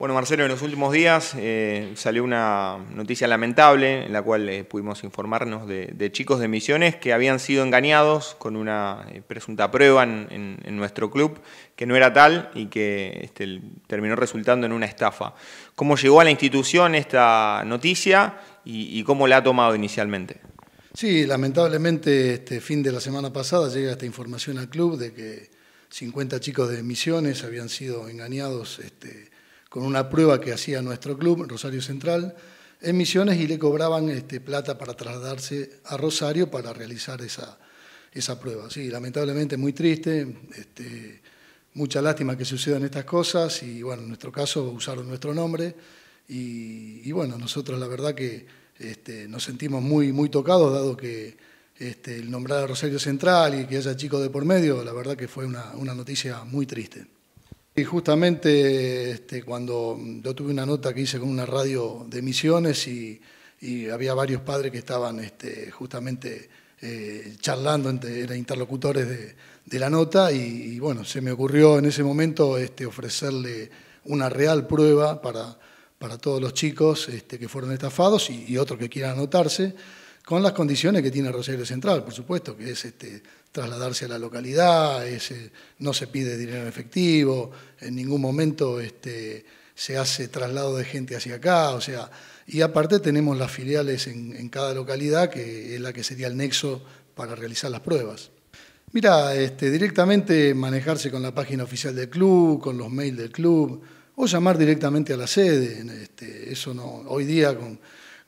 Bueno, Marcelo, en los últimos días eh, salió una noticia lamentable en la cual eh, pudimos informarnos de, chicos de Misiones que habían sido engañados con una eh, presunta prueba en, nuestro club que no era tal y que este, terminó resultando en una estafa. ¿Cómo llegó a la institución esta noticia y, cómo la ha tomado inicialmente? Sí, lamentablemente este fin de la semana pasada llega esta información al club de que 50 chicos de Misiones habían sido engañados. Este, con una prueba que hacía nuestro club, Rosario Central, en Misiones y le cobraban este, plata para trasladarse a Rosario para realizar esa, prueba. Sí, lamentablemente muy triste, este, mucha lástima que sucedan estas cosas y bueno, en nuestro caso usaron nuestro nombre y, bueno, nosotros la verdad que este, nos sentimos muy, muy tocados dado que este, el nombrar a Rosario Central y que haya chicos de por medio, la verdad que fue una noticia muy triste. Y justamente este, cuando yo tuve una nota que hice con una radio de emisiones y, había varios padres que estaban este, justamente eh, charlando, entre interlocutores de, la nota y, bueno, se me ocurrió en ese momento este, ofrecerle una real prueba para, todos los chicos que fueron estafados y otros que quieran anotarse con las condiciones que tiene Rosario Central, por supuesto, que es este, trasladarse a la localidad, eh, no se pide dinero en efectivo, en ningún momento este, se hace traslado de gente hacia acá, o sea, y aparte tenemos las filiales en, cada localidad, que es la que sería el nexo para realizar las pruebas. Mira, este, directamente manejarse con la página oficial del club, con los mails del club, o llamar directamente a la sede. Este, eso no, hoy día con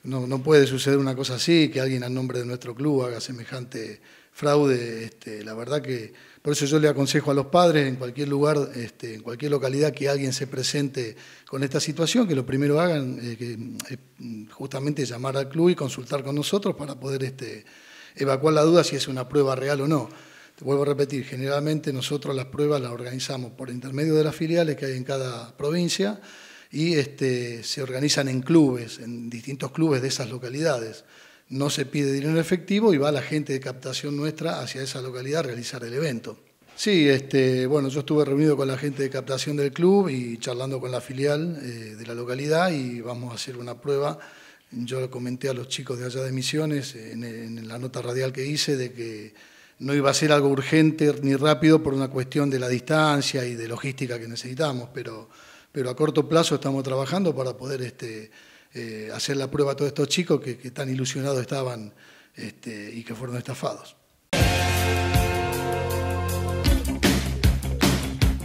no, puede suceder una cosa así, que alguien al nombre de nuestro club haga semejante fraude. Este, la verdad que por eso yo le aconsejo a los padres en cualquier lugar, este, en cualquier localidad que alguien se presente con esta situación, que lo primero hagan es eh, eh, justamente llamar al club y consultar con nosotros para poder este, evacuar la duda si es una prueba real o no. Te vuelvo a repetir, generalmente nosotros las pruebas las organizamos por intermedio de las filiales que hay en cada provincia y este, se organizan en clubes, en distintos clubes de esas localidades. No se pide dinero en efectivo y va la gente de captación nuestra hacia esa localidad a realizar el evento. Sí, este, bueno, yo estuve reunido con la gente de captación del club y charlando con la filial eh, de la localidad y vamos a hacer una prueba. Yo lo comenté a los chicos de allá de Misiones en, en la nota radial que hice de que no iba a ser algo urgente ni rápido por una cuestión de la distancia y de logística que necesitábamos, pero pero a corto plazo estamos trabajando para poder este, eh, hacer la prueba a todos estos chicos que, tan ilusionados estaban este, y que fueron estafados.